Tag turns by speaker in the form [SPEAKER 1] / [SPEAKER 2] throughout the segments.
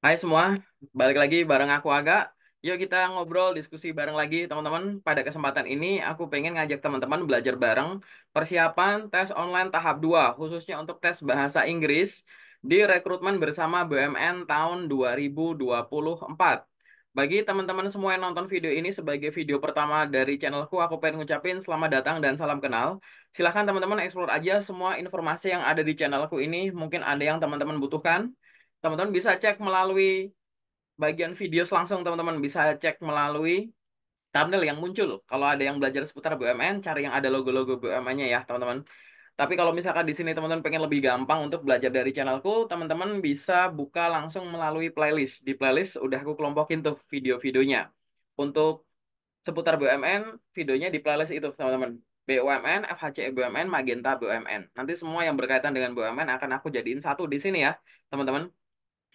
[SPEAKER 1] Hai semua, balik lagi bareng aku agak. Yuk kita ngobrol, diskusi bareng lagi teman-teman. Pada kesempatan ini aku pengen ngajak teman-teman belajar bareng persiapan tes online tahap 2 khususnya untuk tes bahasa Inggris di rekrutmen bersama BUMN tahun 2024. Bagi teman-teman semua yang nonton video ini sebagai video pertama dari channelku, aku pengen ngucapin selamat datang dan salam kenal. Silahkan teman-teman explore aja semua informasi yang ada di channelku ini. Mungkin ada yang teman-teman butuhkan. Teman-teman bisa cek melalui bagian video langsung teman-teman bisa cek melalui thumbnail yang muncul. Kalau ada yang belajar seputar BUMN, cari yang ada logo-logo BUMN-nya ya, teman-teman. Tapi kalau misalkan di sini teman-teman pengen lebih gampang untuk belajar dari channelku, teman-teman bisa buka langsung melalui playlist. Di playlist udah aku kelompokin tuh video-videonya. Untuk seputar BUMN, videonya di playlist itu, teman-teman. BUMN, fhc BUMN, Magenta BUMN. Nanti semua yang berkaitan dengan BUMN akan aku jadiin satu di sini ya, teman-teman.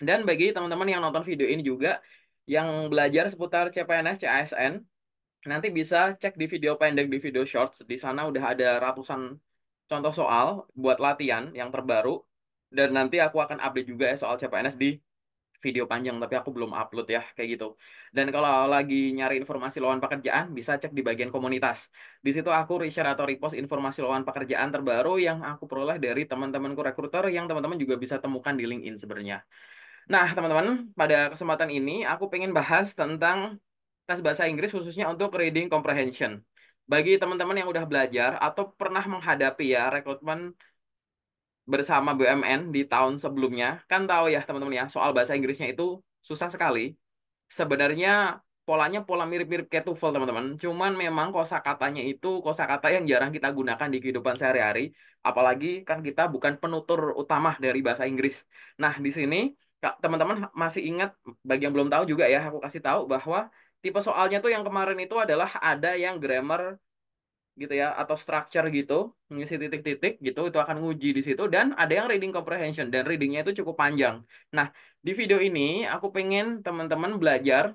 [SPEAKER 1] Dan bagi teman-teman yang nonton video ini juga, yang belajar seputar CPNS, CASN, nanti bisa cek di video pendek, di video shorts. Di sana udah ada ratusan contoh soal buat latihan yang terbaru. Dan nanti aku akan update juga ya soal CPNS di video panjang, tapi aku belum upload ya, kayak gitu. Dan kalau lagi nyari informasi lowongan pekerjaan, bisa cek di bagian komunitas. Di situ aku reshare atau repost informasi lowongan pekerjaan terbaru yang aku peroleh dari teman-temanku rekruter, yang teman-teman juga bisa temukan di LinkedIn sebenarnya. Nah, teman-teman, pada kesempatan ini aku pengen bahas tentang tes bahasa Inggris khususnya untuk reading comprehension. Bagi teman-teman yang udah belajar atau pernah menghadapi ya rekrutmen bersama BUMN di tahun sebelumnya, kan tahu ya teman-teman ya, soal bahasa Inggrisnya itu susah sekali. Sebenarnya polanya pola mirip-mirip kayak TOEFL teman-teman. Cuman memang kosakatanya itu kosakata yang jarang kita gunakan di kehidupan sehari-hari, apalagi kan kita bukan penutur utama dari bahasa Inggris. Nah, di sini teman-teman masih ingat bagi yang belum tahu juga ya aku kasih tahu bahwa tipe soalnya tuh yang kemarin itu adalah ada yang grammar gitu ya atau structure gitu ngisi titik-titik gitu itu akan nguji di situ dan ada yang reading comprehension dan readingnya itu cukup panjang. Nah di video ini aku pengen teman-teman belajar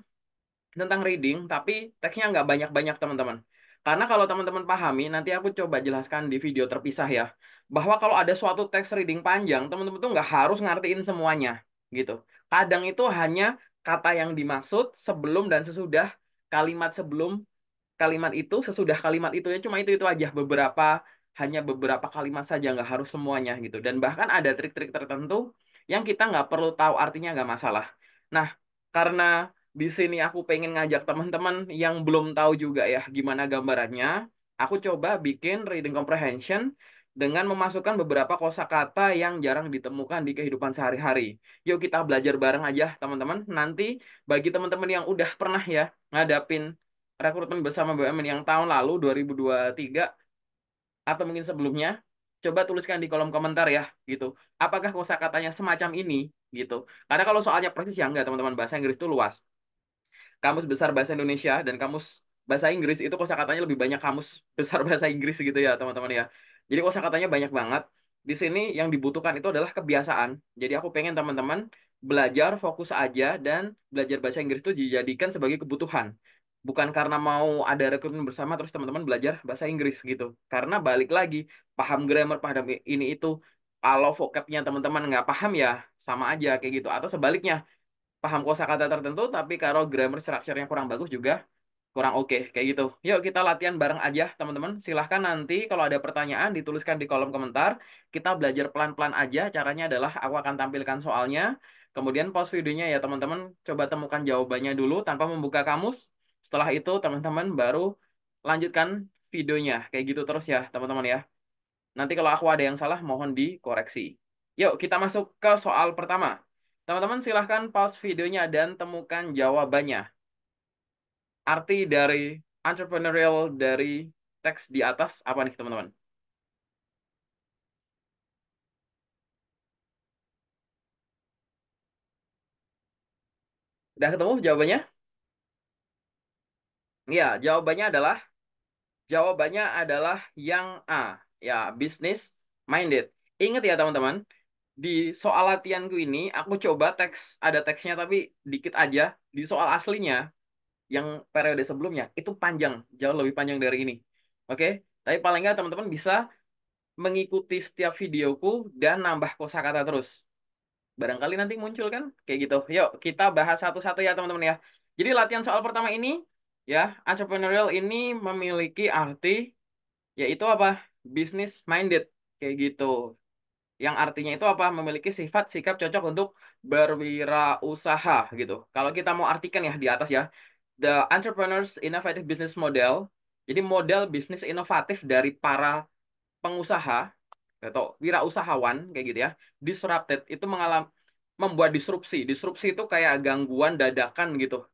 [SPEAKER 1] tentang reading tapi teksnya nggak banyak-banyak teman-teman. Karena kalau teman-teman pahami nanti aku coba jelaskan di video terpisah ya bahwa kalau ada suatu teks reading panjang teman-teman tuh nggak harus ngertiin semuanya gitu. Kadang itu hanya kata yang dimaksud sebelum dan sesudah kalimat sebelum kalimat itu, sesudah kalimat itu ya cuma itu itu aja beberapa hanya beberapa kalimat saja nggak harus semuanya gitu. Dan bahkan ada trik-trik tertentu yang kita nggak perlu tahu artinya nggak masalah. Nah, karena di sini aku pengen ngajak teman-teman yang belum tahu juga ya gimana gambarannya, aku coba bikin reading comprehension dengan memasukkan beberapa kosakata yang jarang ditemukan di kehidupan sehari-hari. Yuk kita belajar bareng aja teman-teman. Nanti bagi teman-teman yang udah pernah ya ngadapin rekrutmen bersama BUMN yang tahun lalu 2023 atau mungkin sebelumnya, coba tuliskan di kolom komentar ya gitu. Apakah kosakatanya semacam ini gitu? Karena kalau soalnya persis ya enggak teman-teman bahasa Inggris itu luas. Kamus besar bahasa Indonesia dan kamus bahasa Inggris itu kosakatanya lebih banyak kamus besar bahasa Inggris gitu ya teman-teman ya. Jadi kosa katanya banyak banget. Di sini yang dibutuhkan itu adalah kebiasaan. Jadi aku pengen teman-teman belajar fokus aja dan belajar bahasa Inggris itu dijadikan sebagai kebutuhan. Bukan karena mau ada rekrutmen bersama terus teman-teman belajar bahasa Inggris gitu. Karena balik lagi, paham grammar, paham ini itu. Kalau vocabnya teman-teman nggak paham ya sama aja kayak gitu. Atau sebaliknya, paham kosakata tertentu tapi kalau grammar structure-nya kurang bagus juga kurang oke okay, kayak gitu. Yuk kita latihan bareng aja teman-teman. Silahkan nanti kalau ada pertanyaan dituliskan di kolom komentar. Kita belajar pelan-pelan aja. Caranya adalah aku akan tampilkan soalnya. Kemudian pause videonya ya teman-teman. Coba temukan jawabannya dulu tanpa membuka kamus. Setelah itu teman-teman baru lanjutkan videonya. Kayak gitu terus ya teman-teman ya. Nanti kalau aku ada yang salah mohon dikoreksi. Yuk kita masuk ke soal pertama. Teman-teman silahkan pause videonya dan temukan jawabannya arti dari entrepreneurial dari teks di atas apa nih teman-teman? Udah ketemu jawabannya? Ya, jawabannya adalah jawabannya adalah yang A, ya, business minded. Ingat ya teman-teman, di soal latihanku ini aku coba teks ada teksnya tapi dikit aja. Di soal aslinya yang periode sebelumnya itu panjang, jauh lebih panjang dari ini. Oke, tapi paling nggak teman-teman bisa mengikuti setiap videoku dan nambah kosakata terus. Barangkali nanti muncul kan kayak gitu. Yuk, kita bahas satu-satu ya teman-teman ya. Jadi latihan soal pertama ini ya, entrepreneurial ini memiliki arti yaitu apa? business minded kayak gitu. Yang artinya itu apa? Memiliki sifat sikap cocok untuk berwirausaha gitu. Kalau kita mau artikan ya di atas ya, the entrepreneurs innovative business model. Jadi model bisnis inovatif dari para pengusaha atau wirausahawan kayak gitu ya. Disrupted itu mengalami membuat disrupsi. Disrupsi itu kayak gangguan dadakan gitu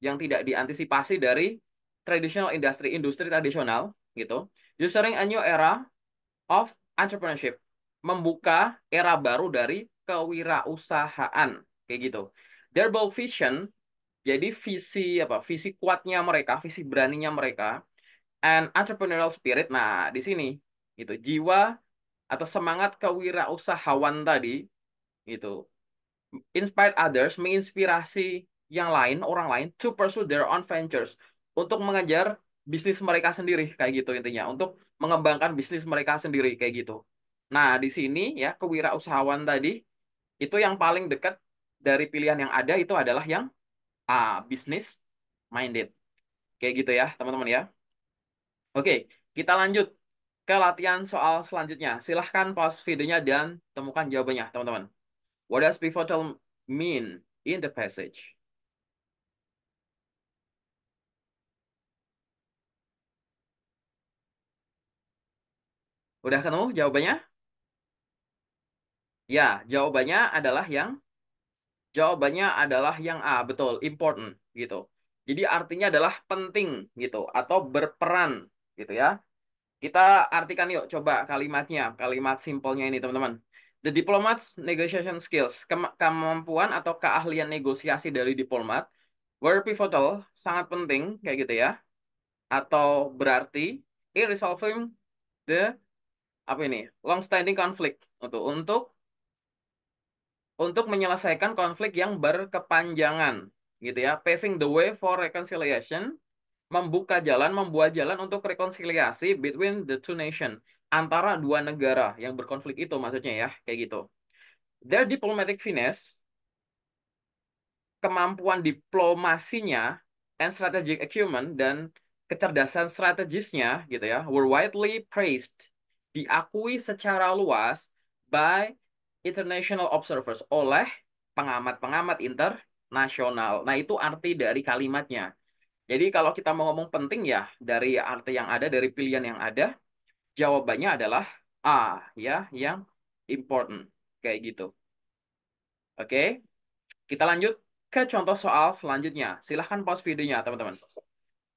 [SPEAKER 1] yang tidak diantisipasi dari traditional industry, industri tradisional gitu. Usering a new era of entrepreneurship, membuka era baru dari kewirausahaan kayak gitu. Their bold vision jadi visi apa? Visi kuatnya mereka, visi beraninya mereka, and entrepreneurial spirit. Nah, di sini gitu jiwa atau semangat kewirausahawan tadi gitu inspire others, menginspirasi yang lain, orang lain to pursue their own ventures untuk mengejar bisnis mereka sendiri kayak gitu intinya, untuk mengembangkan bisnis mereka sendiri kayak gitu. Nah, di sini ya kewirausahawan tadi itu yang paling dekat dari pilihan yang ada itu adalah yang A. Business minded. Kayak gitu ya, teman-teman ya. Oke, kita lanjut ke latihan soal selanjutnya. Silahkan pause videonya dan temukan jawabannya, teman-teman. What does pivotal mean in the passage? Udah ketemu jawabannya? Ya, jawabannya adalah yang Jawabannya adalah yang A, betul, important gitu. Jadi artinya adalah penting gitu atau berperan gitu ya. Kita artikan yuk coba kalimatnya, kalimat simpelnya ini teman-teman. The diplomat's negotiation skills, kemampuan atau keahlian negosiasi dari diplomat were pivotal, sangat penting kayak gitu ya. Atau berarti in resolving the apa ini? long standing conflict gitu. untuk untuk untuk menyelesaikan konflik yang berkepanjangan gitu ya paving the way for reconciliation membuka jalan membuat jalan untuk rekonsiliasi between the two nation antara dua negara yang berkonflik itu maksudnya ya kayak gitu their diplomatic finesse kemampuan diplomasinya and strategic acumen dan kecerdasan strategisnya gitu ya were widely praised diakui secara luas by international observers oleh pengamat-pengamat internasional. Nah, itu arti dari kalimatnya. Jadi kalau kita mau ngomong penting ya dari arti yang ada, dari pilihan yang ada, jawabannya adalah A ya, yang important kayak gitu. Oke. Kita lanjut ke contoh soal selanjutnya. Silahkan pause videonya, teman-teman.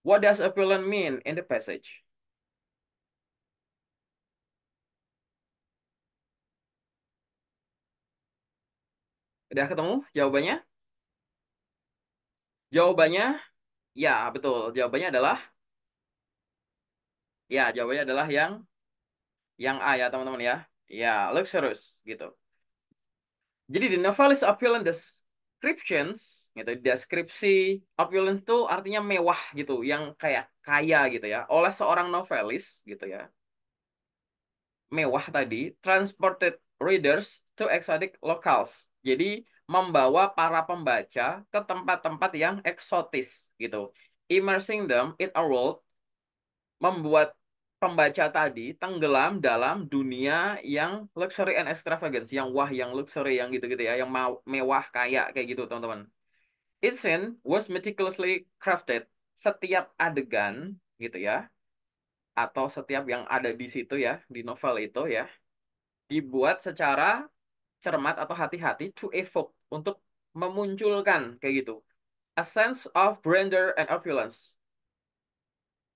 [SPEAKER 1] What does appealant mean in the passage? Udah ketemu jawabannya? Jawabannya, ya betul. Jawabannya adalah, ya jawabannya adalah yang, yang A ya teman-teman ya. Ya, luxurious gitu. Jadi the novelis opulent descriptions, gitu, deskripsi opulent itu artinya mewah gitu, yang kayak kaya gitu ya, oleh seorang novelis gitu ya. Mewah tadi, transported readers to exotic locales jadi membawa para pembaca ke tempat-tempat yang eksotis gitu. Immersing them in a world membuat pembaca tadi tenggelam dalam dunia yang luxury and extravagance, yang wah, yang luxury, yang gitu-gitu ya, yang mewah, kaya kayak gitu, teman-teman. Each scene was meticulously crafted. Setiap adegan gitu ya, atau setiap yang ada di situ ya, di novel itu ya, dibuat secara cermat atau hati-hati to evoke untuk memunculkan kayak gitu a sense of grandeur and opulence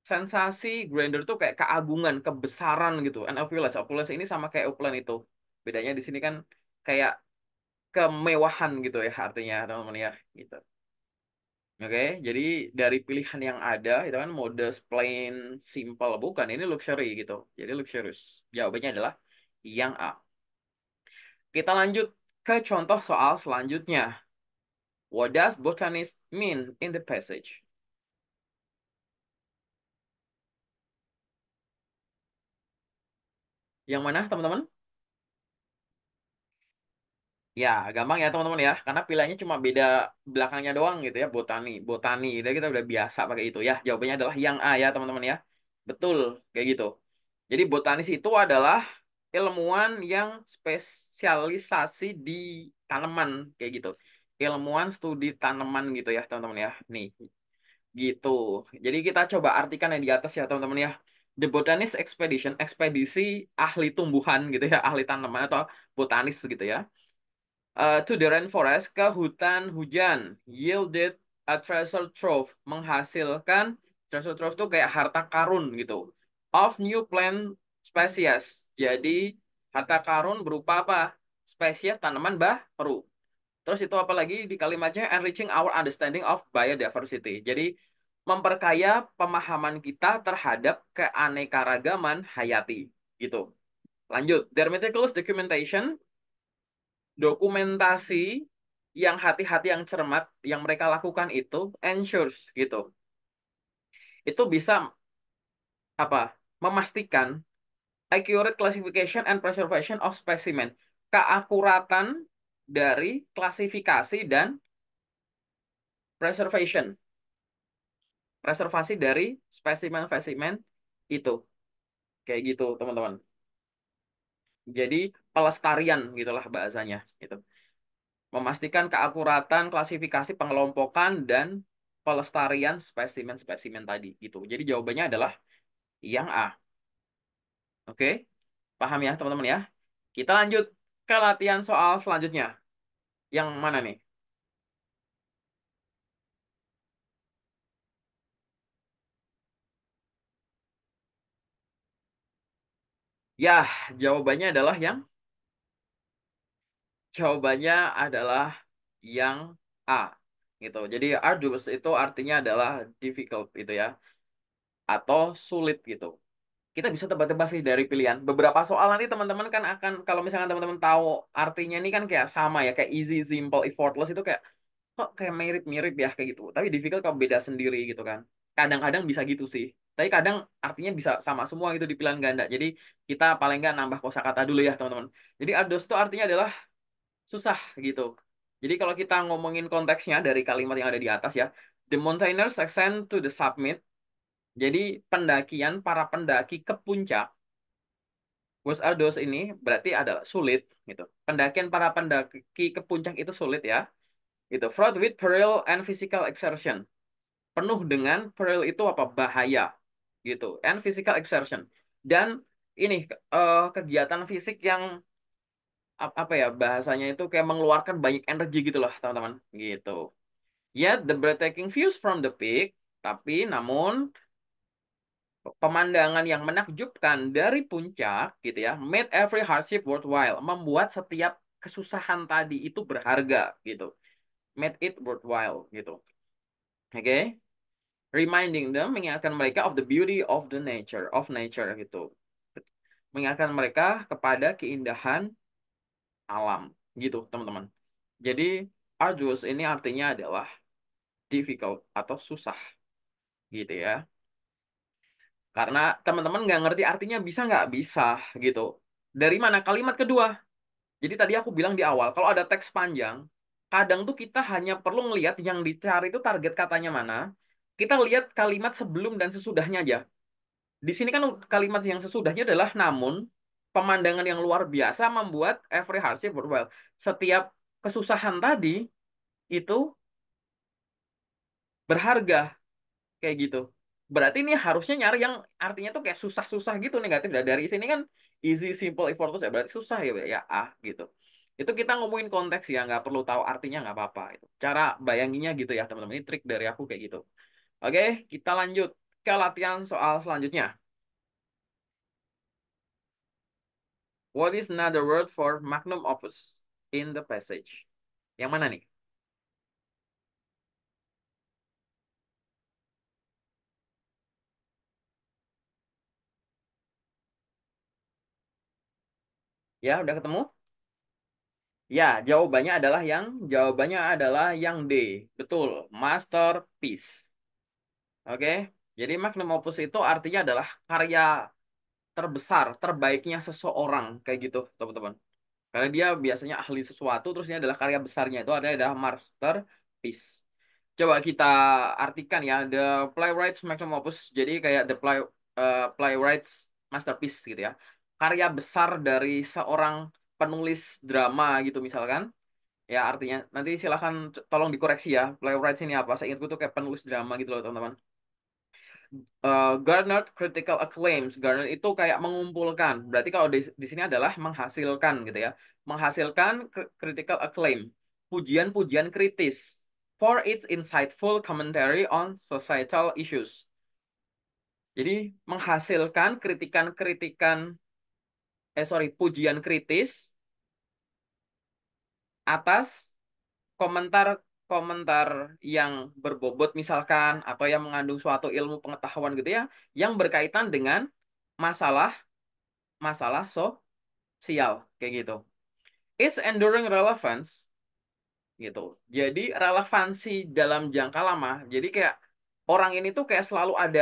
[SPEAKER 1] sensasi grandeur tuh kayak keagungan kebesaran gitu and opulence opulence ini sama kayak opulence itu bedanya di sini kan kayak kemewahan gitu ya artinya teman-teman ya gitu Oke, okay, jadi dari pilihan yang ada itu kan mode plain simple bukan ini luxury gitu. Jadi luxurious. Jawabannya adalah yang A. Kita lanjut ke contoh soal selanjutnya. What does botanist mean in the passage? Yang mana, teman-teman? Ya, gampang ya teman-teman ya. Karena pilihannya cuma beda belakangnya doang gitu ya, botani. Botani, jadi kita udah biasa pakai itu ya. Jawabannya adalah yang A ya teman-teman ya. Betul, kayak gitu. Jadi botanis itu adalah ilmuwan yang spesialisasi di tanaman kayak gitu. Ilmuwan studi tanaman gitu ya, teman-teman ya. Nih. Gitu. Jadi kita coba artikan yang di atas ya, teman-teman ya. The Botanist Expedition, ekspedisi ahli tumbuhan gitu ya, ahli tanaman atau botanis gitu ya. Uh, to the rainforest, ke hutan hujan, yielded a treasure trove, menghasilkan treasure trove itu kayak harta karun gitu. Of new plant spesies. Jadi harta karun berupa apa? Spesies tanaman baru. Terus itu apa lagi di kalimatnya enriching our understanding of biodiversity. Jadi memperkaya pemahaman kita terhadap keanekaragaman hayati. Gitu. Lanjut, dermatoclus documentation dokumentasi yang hati-hati yang cermat yang mereka lakukan itu ensures gitu. Itu bisa apa? memastikan accurate classification and preservation of specimen. Keakuratan dari klasifikasi dan preservation. Preservasi dari spesimen-spesimen itu. Kayak gitu, teman-teman. Jadi pelestarian gitulah bahasanya gitu. Memastikan keakuratan klasifikasi pengelompokan dan pelestarian spesimen-spesimen tadi gitu. Jadi jawabannya adalah yang A. Oke, paham ya teman-teman ya. Kita lanjut ke latihan soal selanjutnya. Yang mana nih? Ya, jawabannya adalah yang jawabannya adalah yang A gitu. Jadi arduous itu artinya adalah difficult gitu ya atau sulit gitu kita bisa tebak-tebak sih dari pilihan. Beberapa soal nanti teman-teman kan akan kalau misalnya teman-teman tahu artinya ini kan kayak sama ya kayak easy, simple, effortless itu kayak kok kayak mirip-mirip ya kayak gitu. Tapi difficult kalau beda sendiri gitu kan. Kadang-kadang bisa gitu sih. Tapi kadang artinya bisa sama semua gitu di pilihan ganda. Jadi kita paling nggak nambah kosakata dulu ya teman-teman. Jadi ados itu artinya adalah susah gitu. Jadi kalau kita ngomongin konteksnya dari kalimat yang ada di atas ya, the mountaineers ascend to the summit jadi pendakian para pendaki ke puncak Gus Aldos ini berarti ada sulit gitu. Pendakian para pendaki ke puncak itu sulit ya. Itu fraught with peril and physical exertion. Penuh dengan peril itu apa bahaya gitu and physical exertion dan ini uh, kegiatan fisik yang apa ya bahasanya itu kayak mengeluarkan banyak energi gitu loh teman-teman gitu. Yet the breathtaking views from the peak tapi namun pemandangan yang menakjubkan dari puncak gitu ya made every hardship worthwhile membuat setiap kesusahan tadi itu berharga gitu made it worthwhile gitu oke okay? reminding them mengingatkan mereka of the beauty of the nature of nature gitu mengingatkan mereka kepada keindahan alam gitu teman-teman jadi arduous ini artinya adalah difficult atau susah gitu ya karena teman-teman nggak ngerti artinya bisa nggak bisa gitu. Dari mana kalimat kedua? Jadi tadi aku bilang di awal, kalau ada teks panjang, kadang tuh kita hanya perlu ngelihat yang dicari itu target katanya mana. Kita lihat kalimat sebelum dan sesudahnya aja. Di sini kan kalimat yang sesudahnya adalah namun pemandangan yang luar biasa membuat every hardship well Setiap kesusahan tadi itu berharga kayak gitu berarti ini harusnya nyari yang artinya tuh kayak susah-susah gitu negatif nah, dari sini kan easy simple effortless ya berarti susah ya ya ah gitu itu kita ngomongin konteks ya nggak perlu tahu artinya nggak apa-apa itu cara bayanginya gitu ya teman-teman ini trik dari aku kayak gitu oke kita lanjut ke latihan soal selanjutnya what is another word for magnum opus in the passage yang mana nih Ya, udah ketemu? Ya, jawabannya adalah yang jawabannya adalah yang D. Betul, masterpiece. Oke. Jadi magnum opus itu artinya adalah karya terbesar, terbaiknya seseorang kayak gitu, teman-teman. Karena dia biasanya ahli sesuatu, terus ini adalah karya besarnya itu ada adalah masterpiece. Coba kita artikan ya, the playwright's magnum opus. Jadi kayak the play, uh, playwright's masterpiece gitu ya karya besar dari seorang penulis drama gitu misalkan ya artinya nanti silahkan tolong dikoreksi ya playwright ini apa saya ingatku tuh kayak penulis drama gitu loh teman-teman uh, garnered critical acclaim garnered itu kayak mengumpulkan berarti kalau di, di sini adalah menghasilkan gitu ya menghasilkan critical acclaim pujian-pujian kritis for its insightful commentary on societal issues jadi menghasilkan kritikan-kritikan eh sorry pujian kritis atas komentar komentar yang berbobot misalkan atau yang mengandung suatu ilmu pengetahuan gitu ya yang berkaitan dengan masalah masalah so sial kayak gitu. Is enduring relevance gitu. Jadi relevansi dalam jangka lama. Jadi kayak orang ini tuh kayak selalu ada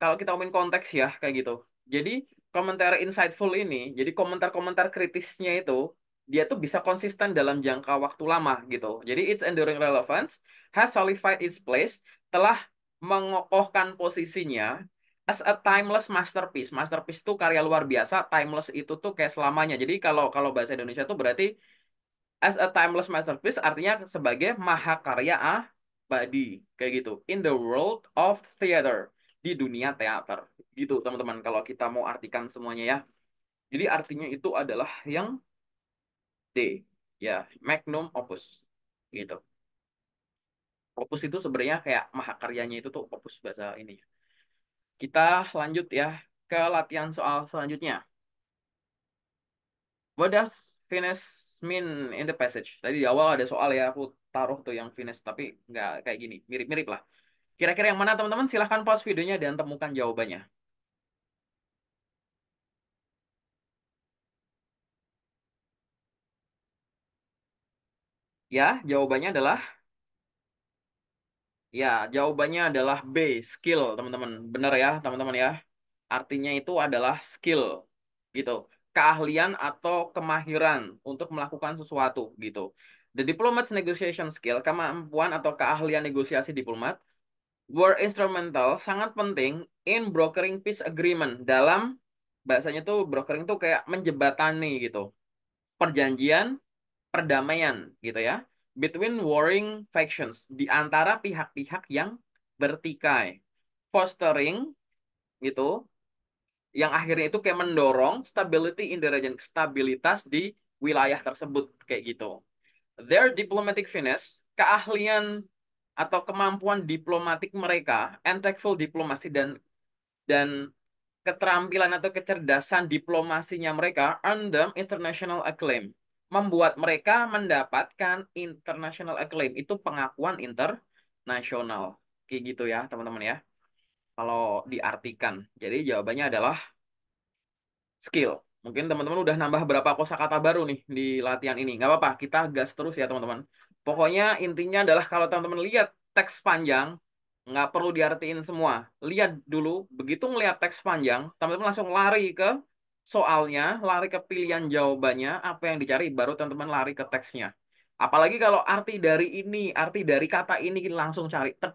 [SPEAKER 1] kalau kita omongin konteks ya kayak gitu. Jadi komentar insightful ini, jadi komentar-komentar kritisnya itu dia tuh bisa konsisten dalam jangka waktu lama gitu. Jadi its enduring relevance has solidified its place, telah mengokohkan posisinya as a timeless masterpiece. Masterpiece itu karya luar biasa, timeless itu tuh kayak selamanya. Jadi kalau kalau bahasa Indonesia tuh berarti as a timeless masterpiece artinya sebagai maha mahakarya abadi kayak gitu. In the world of theater di dunia teater. Gitu, teman-teman, kalau kita mau artikan semuanya ya. Jadi artinya itu adalah yang D, ya, magnum opus. Gitu. Opus itu sebenarnya kayak mahakaryanya itu tuh opus bahasa ini. Kita lanjut ya ke latihan soal selanjutnya. What does finish mean in the passage? Tadi di awal ada soal ya, aku taruh tuh yang finish, tapi nggak kayak gini, mirip-mirip lah. Kira-kira yang mana teman-teman? Silahkan pause videonya dan temukan jawabannya. Ya, jawabannya adalah Ya, jawabannya adalah B, skill, teman-teman. Benar ya, teman-teman ya. Artinya itu adalah skill gitu. Keahlian atau kemahiran untuk melakukan sesuatu gitu. The diplomat's negotiation skill, kemampuan atau keahlian negosiasi diplomat were instrumental sangat penting in brokering peace agreement dalam bahasanya tuh brokering tuh kayak menjebatani gitu perjanjian perdamaian gitu ya between warring factions di antara pihak-pihak yang bertikai fostering gitu yang akhirnya itu kayak mendorong stability in the region stabilitas di wilayah tersebut kayak gitu their diplomatic finesse keahlian atau kemampuan diplomatik mereka, intellectual diplomasi dan dan keterampilan atau kecerdasan diplomasinya mereka earn international acclaim. Membuat mereka mendapatkan international acclaim. Itu pengakuan internasional. Kayak gitu ya, teman-teman ya. Kalau diartikan. Jadi jawabannya adalah skill. Mungkin teman-teman udah nambah berapa kosakata baru nih di latihan ini. Nggak apa-apa, kita gas terus ya teman-teman. Pokoknya intinya adalah kalau teman-teman lihat teks panjang, nggak perlu diartiin semua. Lihat dulu, begitu melihat teks panjang, teman-teman langsung lari ke soalnya, lari ke pilihan jawabannya, apa yang dicari, baru teman-teman lari ke teksnya. Apalagi kalau arti dari ini, arti dari kata ini langsung cari, Tep,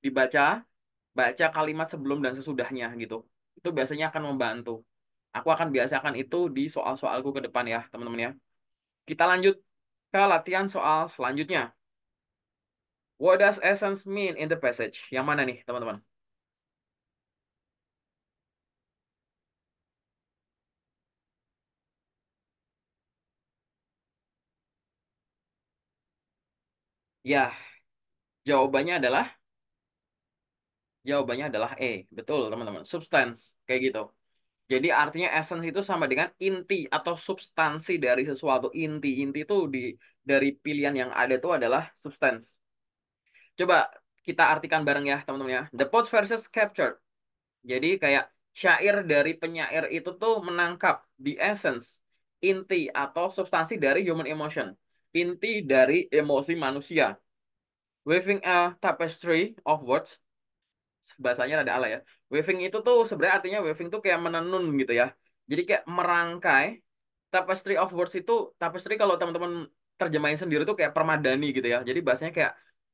[SPEAKER 1] dibaca, baca kalimat sebelum dan sesudahnya gitu. Itu biasanya akan membantu. Aku akan biasakan itu di soal-soalku ke depan ya, teman-teman ya. Kita lanjut ke latihan soal selanjutnya. What does essence mean in the passage? Yang mana nih, teman-teman? Ya, jawabannya adalah jawabannya adalah E. Betul, teman-teman. Substance, kayak gitu. Jadi artinya essence itu sama dengan inti atau substansi dari sesuatu. Inti inti itu di dari pilihan yang ada itu adalah substance. Coba kita artikan bareng ya teman-teman ya. The post versus capture. Jadi kayak syair dari penyair itu tuh menangkap the essence, inti atau substansi dari human emotion, inti dari emosi manusia. Waving a tapestry of words bahasanya ada ala ya. Weaving itu tuh sebenarnya artinya weaving tuh kayak menenun gitu ya. Jadi kayak merangkai tapestry of words itu tapestry kalau teman-teman terjemahin sendiri tuh kayak permadani gitu ya. Jadi bahasanya kayak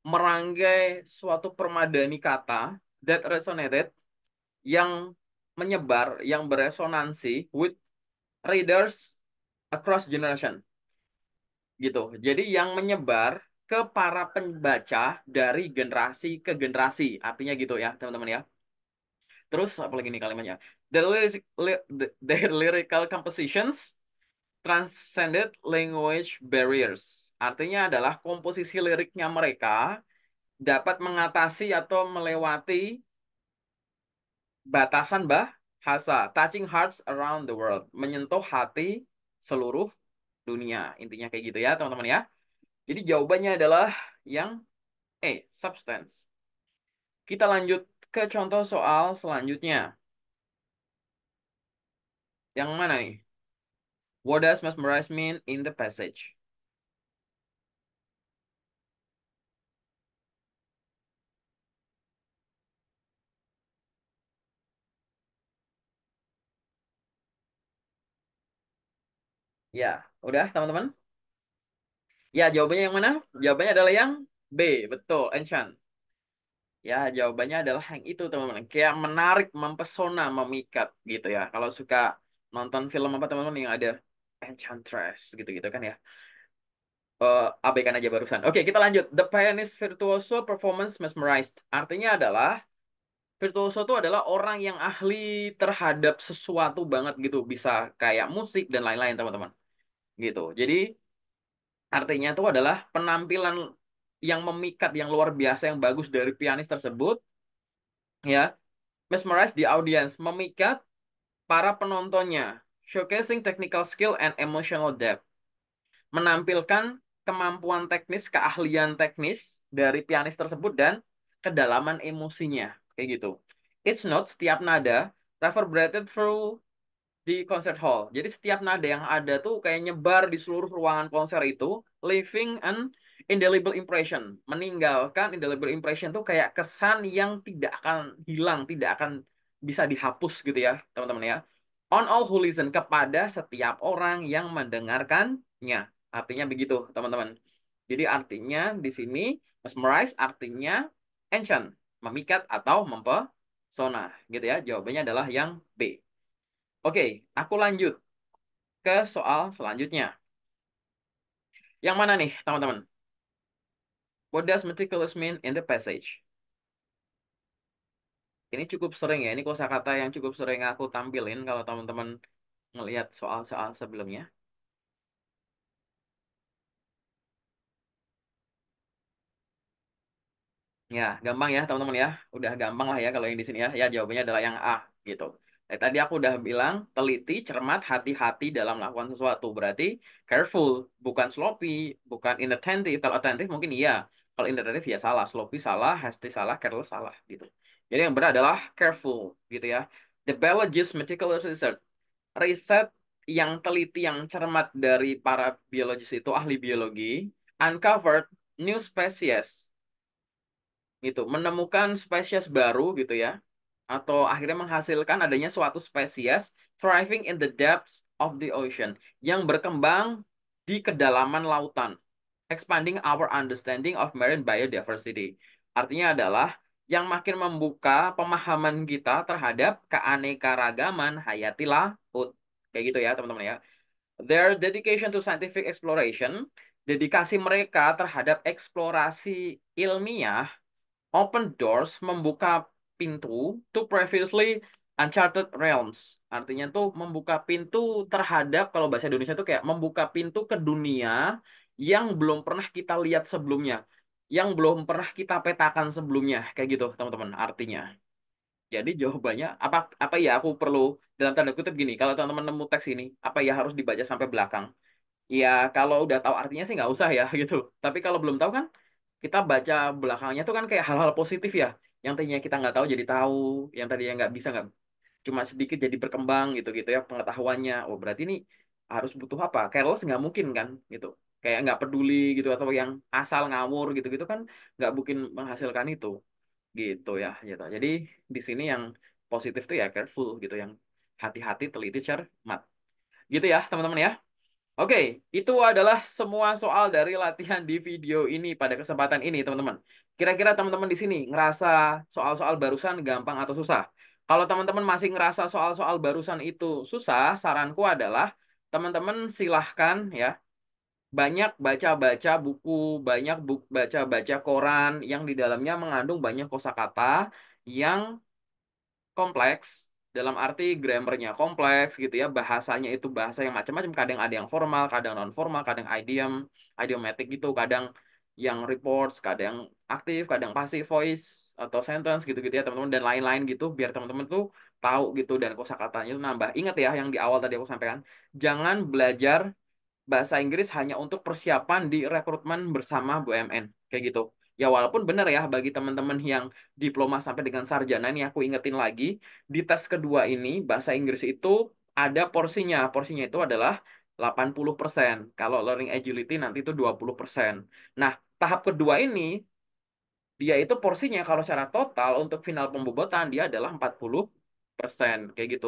[SPEAKER 1] merangkai suatu permadani kata that resonated yang menyebar, yang beresonansi with readers across generation. Gitu. Jadi yang menyebar ke para pembaca dari generasi ke generasi. Artinya gitu ya, teman-teman ya. Terus apalagi nih kalimatnya? the lyric, li, the lyrical compositions transcended language barriers. Artinya adalah komposisi liriknya mereka dapat mengatasi atau melewati batasan bahasa. Touching hearts around the world. Menyentuh hati seluruh dunia. Intinya kayak gitu ya, teman-teman ya. Jadi jawabannya adalah yang E, substance. Kita lanjut ke contoh soal selanjutnya. Yang mana nih? What does mesmerize mean in the passage? Ya, udah teman-teman? Ya, jawabannya yang mana? Jawabannya adalah yang B, betul, enchant. Ya, jawabannya adalah yang itu, teman-teman. Kayak menarik, mempesona, memikat gitu ya. Kalau suka nonton film apa teman-teman yang ada Enchantress gitu-gitu kan ya. Uh, abaikan aja barusan. Oke, kita lanjut. The pianist virtuoso performance mesmerized. Artinya adalah virtuoso itu adalah orang yang ahli terhadap sesuatu banget gitu, bisa kayak musik dan lain-lain, teman-teman. Gitu. Jadi Artinya itu adalah penampilan yang memikat, yang luar biasa, yang bagus dari pianis tersebut. Ya, mesmerize the audience, memikat para penontonnya. Showcasing technical skill and emotional depth. Menampilkan kemampuan teknis, keahlian teknis dari pianis tersebut dan kedalaman emosinya. Kayak gitu. Each note, setiap nada, reverberated through di concert hall. Jadi setiap nada yang ada tuh kayak nyebar di seluruh ruangan konser itu, leaving an indelible impression. Meninggalkan indelible impression tuh kayak kesan yang tidak akan hilang, tidak akan bisa dihapus gitu ya, teman-teman ya. On all who listen kepada setiap orang yang mendengarkannya. Artinya begitu, teman-teman. Jadi artinya di sini mesmerize artinya enchant, memikat atau mempesona gitu ya. Jawabannya adalah yang B. Oke, aku lanjut ke soal selanjutnya. Yang mana nih, teman-teman? What does meticulous mean in the passage? Ini cukup sering ya, ini kosa kata yang cukup sering aku tampilin kalau teman-teman melihat soal-soal sebelumnya. Ya, gampang ya teman-teman ya. Udah gampang lah ya kalau yang di sini ya. Ya jawabannya adalah yang A gitu. Eh, tadi aku udah bilang teliti, cermat, hati-hati dalam melakukan sesuatu. Berarti careful, bukan sloppy, bukan inattentive. Kalau attentive mungkin iya. Kalau inattentive ya salah, sloppy salah, hasty salah, careless salah gitu. Jadi yang benar adalah careful gitu ya. The biologist meticulous research. Riset yang teliti, yang cermat dari para biologis itu, ahli biologi, uncovered new species. Gitu, menemukan spesies baru gitu ya atau akhirnya menghasilkan adanya suatu spesies thriving in the depths of the ocean yang berkembang di kedalaman lautan. Expanding our understanding of marine biodiversity. Artinya adalah yang makin membuka pemahaman kita terhadap keanekaragaman hayati laut. Kayak gitu ya, teman-teman ya. Their dedication to scientific exploration, dedikasi mereka terhadap eksplorasi ilmiah, open doors, membuka pintu to previously uncharted realms. Artinya tuh membuka pintu terhadap kalau bahasa Indonesia tuh kayak membuka pintu ke dunia yang belum pernah kita lihat sebelumnya, yang belum pernah kita petakan sebelumnya, kayak gitu, teman-teman, artinya. Jadi jawabannya apa apa ya aku perlu dalam tanda kutip gini, kalau teman-teman nemu teks ini, apa ya harus dibaca sampai belakang? Ya kalau udah tahu artinya sih nggak usah ya gitu. Tapi kalau belum tahu kan kita baca belakangnya tuh kan kayak hal-hal positif ya yang tadinya kita nggak tahu jadi tahu yang tadinya nggak bisa nggak cuma sedikit jadi berkembang gitu gitu ya pengetahuannya oh berarti ini harus butuh apa careless nggak mungkin kan gitu kayak nggak peduli gitu atau yang asal ngawur gitu gitu kan nggak mungkin menghasilkan itu gitu ya gitu jadi di sini yang positif tuh ya careful gitu yang hati-hati teliti cermat gitu ya teman-teman ya Oke, okay, itu adalah semua soal dari latihan di video ini pada kesempatan ini, teman-teman. Kira-kira teman-teman di sini ngerasa soal-soal barusan gampang atau susah? Kalau teman-teman masih ngerasa soal-soal barusan itu susah, saranku adalah teman-teman silahkan ya banyak baca-baca buku, banyak baca-baca koran yang di dalamnya mengandung banyak kosakata yang kompleks dalam arti grammarnya kompleks gitu ya bahasanya itu bahasa yang macam-macam kadang ada yang formal kadang non formal kadang idiom idiomatic gitu kadang yang reports kadang aktif kadang pasif voice atau sentence gitu-gitu ya teman-teman dan lain-lain gitu biar teman-teman tuh tahu gitu dan kosakatanya itu nambah ingat ya yang di awal tadi aku sampaikan jangan belajar bahasa Inggris hanya untuk persiapan di rekrutmen bersama BUMN kayak gitu Ya walaupun benar ya bagi teman-teman yang diploma sampai dengan sarjana ini aku ingetin lagi, di tes kedua ini bahasa Inggris itu ada porsinya. Porsinya itu adalah 80%. Kalau learning agility nanti itu 20%. Nah, tahap kedua ini dia itu porsinya kalau secara total untuk final pembobotan dia adalah 40% kayak gitu.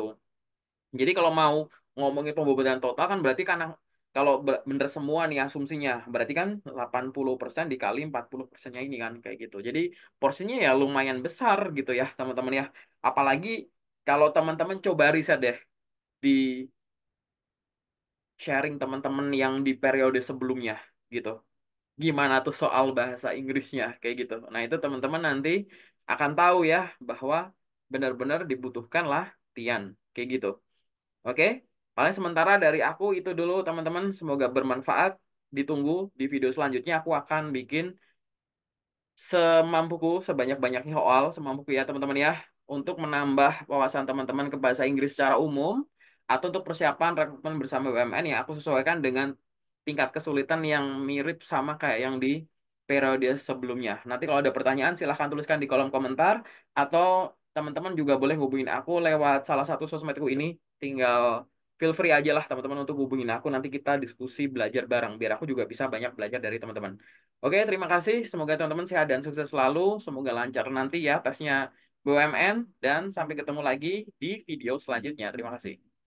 [SPEAKER 1] Jadi kalau mau ngomongin pembobotan total kan berarti karena kalau bener semua nih asumsinya, berarti kan 80% dikali 40%-nya ini kan kayak gitu. Jadi porsinya ya lumayan besar gitu ya, teman-teman ya. Apalagi kalau teman-teman coba riset deh di sharing teman-teman yang di periode sebelumnya gitu. Gimana tuh soal bahasa Inggrisnya kayak gitu. Nah, itu teman-teman nanti akan tahu ya bahwa benar-benar dibutuhkan tian kayak gitu. Oke? Paling sementara dari aku itu dulu teman-teman. Semoga bermanfaat. Ditunggu di video selanjutnya aku akan bikin semampuku sebanyak-banyaknya soal semampuku ya teman-teman ya untuk menambah wawasan teman-teman ke bahasa Inggris secara umum atau untuk persiapan rekrutmen bersama BUMN ya aku sesuaikan dengan tingkat kesulitan yang mirip sama kayak yang di periode sebelumnya. Nanti kalau ada pertanyaan silahkan tuliskan di kolom komentar atau teman-teman juga boleh hubungin aku lewat salah satu sosmedku ini tinggal feel free aja lah teman-teman untuk hubungin aku. Nanti kita diskusi belajar bareng biar aku juga bisa banyak belajar dari teman-teman. Oke, terima kasih. Semoga teman-teman sehat dan sukses selalu. Semoga lancar nanti ya tesnya BUMN. Dan sampai ketemu lagi di video selanjutnya. Terima kasih.